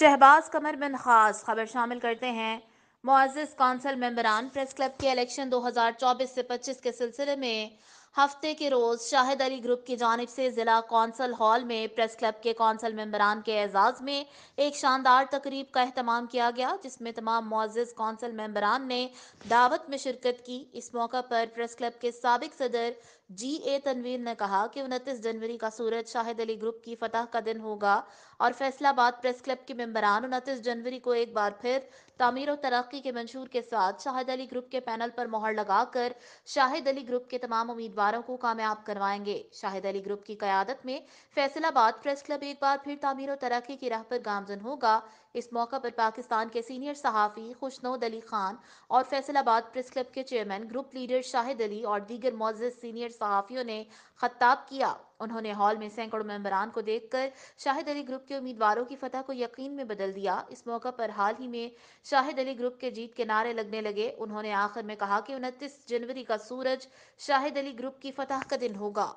शहबाज कमर बिन खास खबर शामिल करते हैं मुआज़ कौंसल मेम्बरान प्रेस क्लब के इलेक्शन 2024 से 25 के सिलसिले में हफ्ते के रोज शाहिद अली ग्रुप की जानब से जिला कौंसल हॉल में प्रेस क्लब के कौंसल मम्बरान के एजाज में एक शानदार तकरीब का अहतमाम किया गया जिसमें तमाम मुआज़ कौंसल मम्बरान ने दावत में शिरकत की इस मौका पर प्रेस क्लब के सबक सदर जी ए तनवीर ने कहा कि उनतीस जनवरी का सूरज शाहिद अली ग्रुप की फतह का दिन होगा और फैसलाबाद प्रेस क्लब के मम्बरान उनतीस जनवरी को एक बार फिर तमीर और तरक्की के मंशूर के साथ शाहिद अली ग्रुप के पैनल पर मोहर लगाकर शाहिद अली ग्रुप के तमाम उम्मीदवार उम्मीदवारों को कामयाब करवाएंगे शाहिद अली ग्रुप की क्यादत में फैसलाबाद प्रेस क्लब एक बार फिर तमीर और तरक्की की राह पर गामजन होगा इस मौका पर पाकिस्तान के सीनियर सहाफ़ी खुशनोद अली खान और फैसलाबाद प्रेस क्लब के chairman group leader Shahid Ali और दीगर मोज़ सीनियर सहाफ़ियों ने खताब किया उन्होंने हॉल में सैकड़ों मेम्बरान को देखकर शाहिद अली ग्रुप के उम्मीदवारों की फतह को यकीन में बदल दिया इस मौका पर हाल ही में शाहिद अली ग्रुप के जीत के नारे लगने लगे उन्होंने आखिर में कहा कि उनतीस जनवरी का सूरज शाहिद अली ग्रुप की फतह का दिन होगा